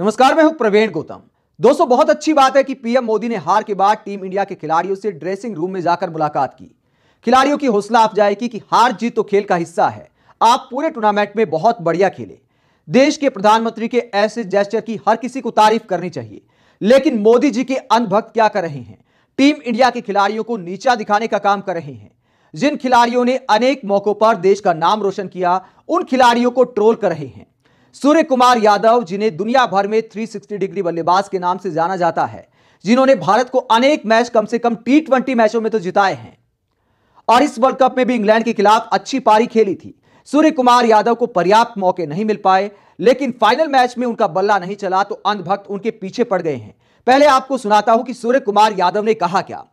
नमस्कार मैं हूं प्रवीण गौतम दोस्तों बहुत अच्छी बात है कि पीएम मोदी ने हार के बाद टीम इंडिया के खिलाड़ियों से ड्रेसिंग रूम में जाकर मुलाकात की खिलाड़ियों की हौसला अफजाई जाएगी कि हार जीत तो खेल का हिस्सा है आप पूरे टूर्नामेंट में बहुत बढ़िया खेले देश के प्रधानमंत्री के ऐसे जेस्टर की हर किसी को तारीफ करनी चाहिए लेकिन मोदी जी के अनभक्त क्या कर रहे हैं टीम इंडिया के खिलाड़ियों को नीचा दिखाने का काम कर रहे हैं जिन खिलाड़ियों ने अनेक मौकों पर देश का नाम रोशन किया उन खिलाड़ियों को ट्रोल कर रहे हैं सूर्य कुमार यादव जिन्हें दुनिया भर में 360 डिग्री बल्लेबाज के नाम से जाना जाता है जिन्होंने भारत को अनेक मैच कम से कम टी मैचों में तो जिताए हैं और इस वर्ल्ड कप में भी इंग्लैंड के खिलाफ अच्छी पारी खेली थी सूर्य कुमार यादव को पर्याप्त मौके नहीं मिल पाए लेकिन फाइनल मैच में उनका बल्ला नहीं चला तो अंधभक्त उनके पीछे पड़ गए हैं पहले आपको सुनाता हूं कि सूर्य कुमार यादव ने कहा क्या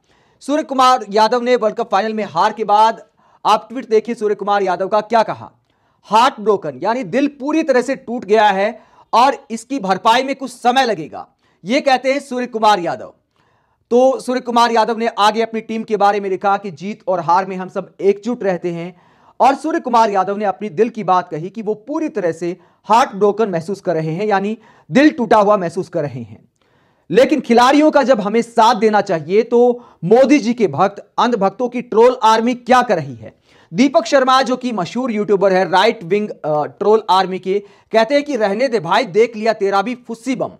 सूर्य कुमार यादव ने वर्ल्ड कप फाइनल में हार के बाद आप ट्वीट देखिए सूर्य कुमार यादव का क्या कहा हार्ट ब्रोकन यानी दिल पूरी तरह से टूट गया है और इसकी भरपाई में कुछ समय लगेगा ये कहते हैं सूर्य कुमार यादव तो सूर्य कुमार यादव ने आगे अपनी टीम के बारे में लिखा कि जीत और हार में हम सब एकजुट रहते हैं और सूर्य कुमार यादव ने अपनी दिल की बात कही कि वो पूरी तरह से हार्ट ब्रोकन महसूस कर रहे हैं यानी दिल टूटा हुआ महसूस कर रहे हैं लेकिन खिलाड़ियों का जब हमें साथ देना चाहिए तो मोदी जी के भक्त अंधभक्तों की ट्रोल आर्मी क्या कर रही है दीपक शर्मा जो कि मशहूर यूट्यूबर है राइट विंग ट्रोल आर्मी के कहते हैं कि रहने दे भाई देख लिया तेरा भी फुस्सी बम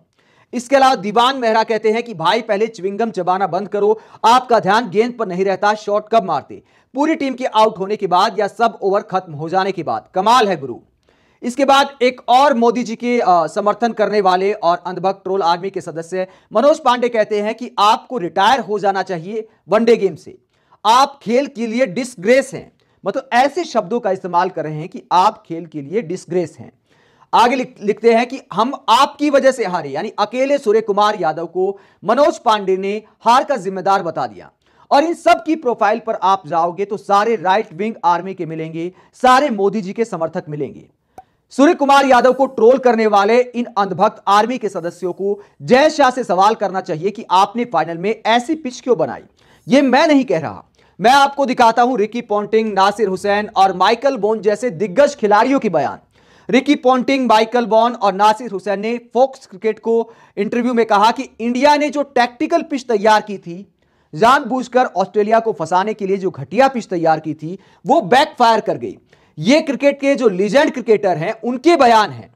इसके अलावा दीवान मेहरा कहते हैं कि भाई पहले चिविंगम चबाना बंद करो आपका ध्यान गेंद पर नहीं रहता शॉर्ट कब मारते पूरी टीम के आउट होने के बाद या सब ओवर खत्म हो जाने के बाद कमाल है गुरु इसके बाद एक और मोदी जी के समर्थन करने वाले और अंधभक्त ट्रोल आर्मी के सदस्य मनोज पांडे कहते हैं कि आपको रिटायर हो जाना चाहिए वनडे गेम से आप खेल के लिए डिसग्रेस हैं मतलब ऐसे शब्दों का इस्तेमाल कर रहे हैं कि आप खेल के लिए डिसग्रेस हैं आगे लिख, लिखते हैं कि हम आपकी वजह से हारे यानी अकेले सूर्य कुमार यादव को मनोज पांडे ने हार का जिम्मेदार बता दिया और इन सब की प्रोफाइल पर आप जाओगे तो सारे राइट विंग आर्मी के मिलेंगे सारे मोदी जी के समर्थक मिलेंगे सूर्य कुमार यादव को ट्रोल करने वाले इन अंधभक्त आर्मी के सदस्यों को जय शाह से सवाल करना चाहिए कि आपने फाइनल में ऐसी पिच क्यों बनाई ये मैं नहीं कह रहा मैं आपको दिखाता हूं रिकी पॉन्टिंग नासिर हुसैन और माइकल बोन जैसे दिग्गज खिलाड़ियों की बयान रिकी पॉन्टिंग माइकल बॉन और नासिर हुसैन ने फोक्स क्रिकेट को इंटरव्यू में कहा कि इंडिया ने जो टैक्टिकल पिच तैयार की थी जानबूझकर ऑस्ट्रेलिया को फंसाने के लिए जो घटिया पिच तैयार की थी वो बैकफायर कर गई ये क्रिकेट के जो लीजेंड क्रिकेटर हैं उनके बयान हैं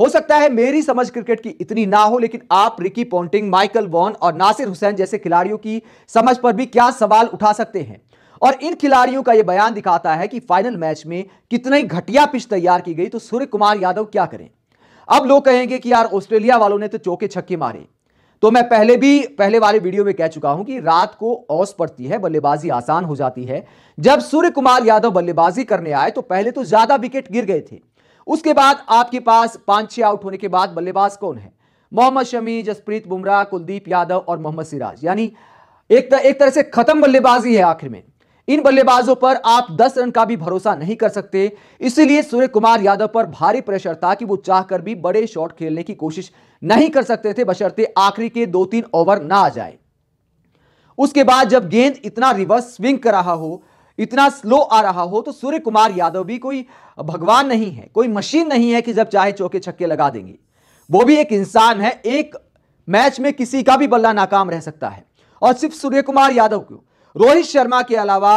हो सकता है मेरी समझ क्रिकेट की इतनी ना हो लेकिन आप रिकी पॉन्टिंग माइकल वॉन और नासिर हुसैन जैसे खिलाड़ियों की समझ पर भी क्या सवाल उठा सकते हैं और इन खिलाड़ियों का यह बयान दिखाता है कि फाइनल मैच में कितनी घटिया पिच तैयार की गई तो सूर्य कुमार यादव क्या करें अब लोग कहेंगे कि यार ऑस्ट्रेलिया वालों ने तो चौके छक्के मारे तो मैं पहले भी पहले वाले वीडियो में कह चुका हूं कि रात को औस पड़ती है बल्लेबाजी आसान हो जाती है जब सूर्य कुमार यादव बल्लेबाजी करने आए तो पहले तो ज्यादा विकेट गिर गए थे उसके बाद आपके पास पांच छह आउट होने के बाद बल्लेबाज कौन है मोहम्मद शमी जसप्रीत बुमराह कुलदीप यादव और मोहम्मद सिराज यानी एक, एक तरह से खत्म बल्लेबाजी है आखिर में इन बल्लेबाजों पर आप 10 रन का भी भरोसा नहीं कर सकते इसलिए सूर्य कुमार यादव पर भारी प्रेशर था कि वो चाहकर भी बड़े शॉट खेलने की कोशिश नहीं कर सकते थे बशर्ते आखिरी के दो तीन ओवर ना आ जाए उसके बाद जब गेंद इतना रिवर्स स्विंग कर रहा हो इतना स्लो आ रहा हो तो सूर्य कुमार यादव भी कोई भगवान नहीं है कोई मशीन नहीं है कि जब चाहे चौके छक्के लगा देंगे वो भी एक इंसान है एक मैच में किसी का भी बल्ला नाकाम रह सकता है और सिर्फ सूर्य कुमार यादव क्यों रोहित शर्मा के अलावा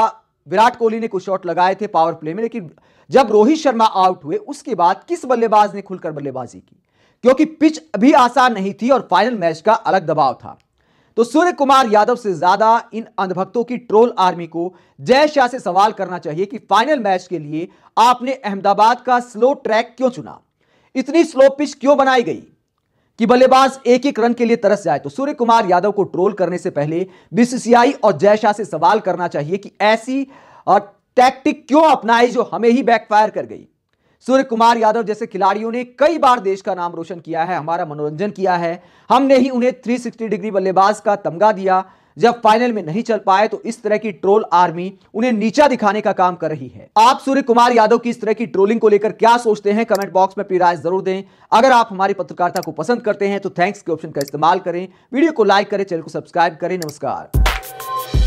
विराट कोहली ने कुछ शॉट लगाए थे पावर प्ले में लेकिन जब रोहित शर्मा आउट हुए उसके बाद किस बल्लेबाज ने खुलकर बल्लेबाजी की क्योंकि पिच अभी आसान नहीं थी और फाइनल मैच का अलग दबाव था तो सूर्य कुमार यादव से ज्यादा इन अंधभक्तों की ट्रोल आर्मी को जय शाह से सवाल करना चाहिए कि फाइनल मैच के लिए आपने अहमदाबाद का स्लो ट्रैक क्यों चुना इतनी स्लो पिच क्यों बनाई गई कि बल्लेबाज एक एक रन के लिए तरस जाए तो सूर्य कुमार यादव को ट्रोल करने से पहले बीसीसीआई और जय शाह से सवाल करना चाहिए कि ऐसी टैक्टिक क्यों अपनाई जो हमें ही बैकफायर कर गई सूर्य कुमार यादव जैसे खिलाड़ियों ने कई बार देश का नाम रोशन किया है हमारा मनोरंजन किया है हमने ही उन्हें 360 डिग्री बल्लेबाज का तमगा दिया जब फाइनल में नहीं चल पाए तो इस तरह की ट्रोल आर्मी उन्हें नीचा दिखाने का काम कर रही है आप सूर्य कुमार यादव की इस तरह की ट्रोलिंग को लेकर क्या सोचते हैं कमेंट बॉक्स में अपनी राय जरूर दें अगर आप हमारी पत्रकारिता को पसंद करते हैं तो थैंक्स के ऑप्शन का इस्तेमाल करें वीडियो को लाइक करें चैनल को सब्सक्राइब करें नमस्कार